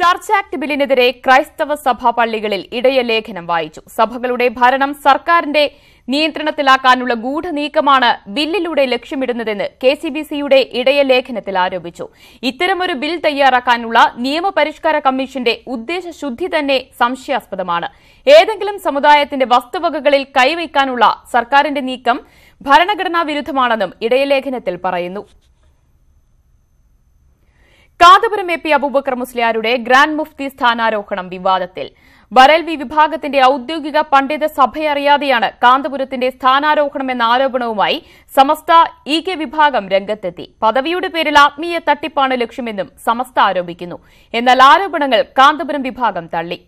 church act ബില്ലിനെതിരെ ക്രൈസ്തവ സഭാ പള്ളികളിൽ ഇടയലേഖനം വായിച്ചു സഭകളുടെ ഭരണം സർക്കാരിന്റെ നിയന്ത്രണത്തിലാക്കാനുള്ള ഗൂഢനീക്കമാണ് ബില്ലിലൂടെ ലക്ഷ്യമിടുന്നതെന്ന് കെ സി ബി സിയുടെ ഇടയലേഖനത്തിൽ ആരോപിച്ചു ഇത്തരമൊരു ബിൽ തയ്യാറാക്കാനുള്ള നിയമപരിഷ്കാര കമ്മീഷന്റെ ഉദ്ദേശശുദ്ധി തന്നെ സംശയാസ്പദമാണ് ഏതെങ്കിലും സമുദായത്തിന്റെ വസ്തുവകകളിൽ കൈവയ്ക്കാനുള്ള സർക്കാരിന്റെ നീക്കം ഭരണഘടനാ വിരുദ്ധമാണെന്നും ഇടയലേഖനത്തിൽ പറയുന്നു കാതപുരം എ പി അബൂബക്കർ മുസ്ലിയാരുടെ ഗ്രാൻഡ് മുഫ്തി സ്ഥാനാരോഹണം വിവാദത്തിൽ വരൽവി വിഭാഗത്തിന്റെ ഔദ്യോഗിക പണ്ഡിത സഭയറിയാതെയാണ് കാന്തപുരത്തിന്റെ സ്ഥാനാരോഹണമെന്ന ആരോപണവുമായി സമസ്ത ഇ കെ വിഭാഗം രംഗത്തെത്തി പദവിയുടെ പേരിൽ ആത്മീയ തട്ടിപ്പാണ് ലക്ഷ്യമെന്നും സമസ്ത ആരോപിക്കുന്നു എന്നാൽ ആരോപണങ്ങൾ കാന്തപുരം വിഭാഗം തള്ളി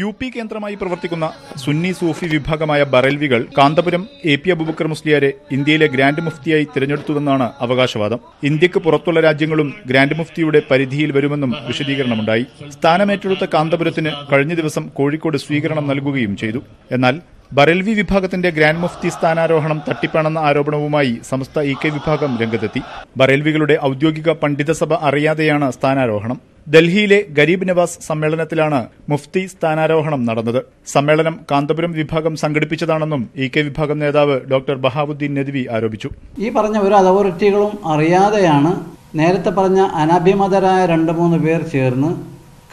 യു പി കേന്ദ്രമായി പ്രവർത്തിക്കുന്ന സുന്നി സൂഫി വിഭാഗമായ ബറൽവികൾ കാന്തപുരം എ പി അബുബക്കർ മുസ്ലിയാരെ ഇന്ത്യയിലെ ഗ്രാൻഡ് മുഫ്തിയായി തിരഞ്ഞെടുത്തുവെന്നാണ് അവകാശവാദം ഇന്ത്യക്ക് പുറത്തുള്ള രാജ്യങ്ങളും ഗ്രാൻഡ് മുഫ്തിയുടെ പരിധിയിൽ വരുമെന്നും വിശദീകരണമുണ്ടായി സ്ഥാനമേറ്റെടുത്ത കാന്തപുരത്തിന് കഴിഞ്ഞ ദിവസം കോഴിക്കോട് സ്വീകരണം നൽകുകയും ചെയ്തു എന്നാൽ ബറൽവി വിഭാഗത്തിന്റെ ഗ്രാൻഡ് മുഫ്തി സ്ഥാനാരോഹണം തട്ടിപ്പാണെന്ന ആരോപണവുമായി സമസ്ത ഇ കെ വിഭാഗം രംഗത്തെത്തി ബറൽവികളുടെ ഔദ്യോഗിക പണ്ഡിതസഭ അറിയാതെയാണ് സ്ഥാനാരോഹണം ഡൽഹിയിലെ ഗരീബ് നവാസ് സമ്മേളനത്തിലാണ് മുഫ്തി സ്ഥാനാരോഹണം നടന്നത് സമ്മേളനം കാന്തപുരം വിഭാഗം സംഘടിപ്പിച്ചതാണെന്നും ഇ കെ വിഭാഗം നേതാവ് ഡോക്ടർ ബഹാവുദ്ദീൻ നദ്വി ആരോപിച്ചു ഈ പറഞ്ഞ ഒരു അതോറിറ്റികളും അറിയാതെയാണ് നേരത്തെ പറഞ്ഞ അനഭിമതരായ രണ്ട് മൂന്ന് പേർ ചേർന്ന്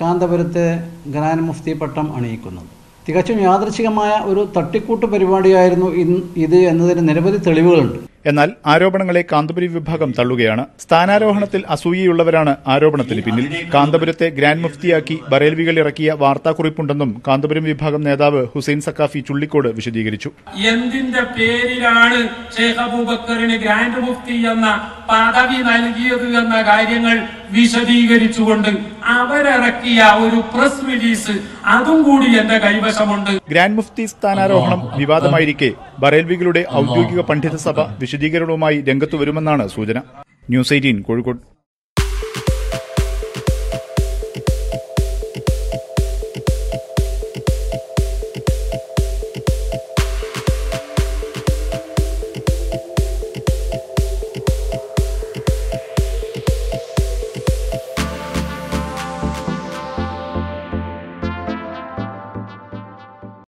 കാന്തപുരത്തെ ഗ്രാൻഡ് മുഫ്തി പട്ടം അണിയിക്കുന്നത് തികച്ചും യാദൃശികമായ ഒരു തട്ടിക്കൂട്ട് പരിപാടിയായിരുന്നു ഇത് എന്നതിന് നിരവധി തെളിവുകളുണ്ട് എന്നാൽ ആരോപണങ്ങളെ കാന്തപുരി വിഭാഗം തള്ളുകയാണ് സ്ഥാനാരോഹണത്തിൽ അസൂയയുള്ളവരാണ് ആരോപണത്തിന് പിന്നിൽ കാന്തപുരത്തെ ഗ്രാൻഡ് മുഫ്തിയാക്കി ബറേൽവികൾ ഇറക്കിയ വാർത്താക്കുറിപ്പുണ്ടെന്നും കാന്തപുരം വിഭാഗം നേതാവ് ഹുസൈൻ സക്കാഫി ചുള്ളിക്കോട് വിശദീകരിച്ചു എന്തിന്റെ പേരിലാണ് ഷെയ്ഖ് അബൂബക്കറിന് ഗ്രാൻഡ് മുഫ്തി എന്ന പദവി നൽകിയത് എന്ന കാര്യങ്ങൾ വിശദീകരിച്ചുകൊണ്ട് അവരിറക്കിയ ഒരു പ്രസ് റിലീസ് അതും കൂടി എന്റെ കൈവശമുണ്ട് ഗ്രാൻഡ് മുഫ്തി സ്ഥാനാരോഹണം വിവാദമായിരിക്കെ ബറേൽവികളുടെ ഔദ്യോഗിക പണ്ഡിത സഭ വിശദീകരണവുമായി രംഗത്തു വരുമെന്നാണ് സൂചന ന്യൂസ് എയ്റ്റീൻ കോഴിക്കോട്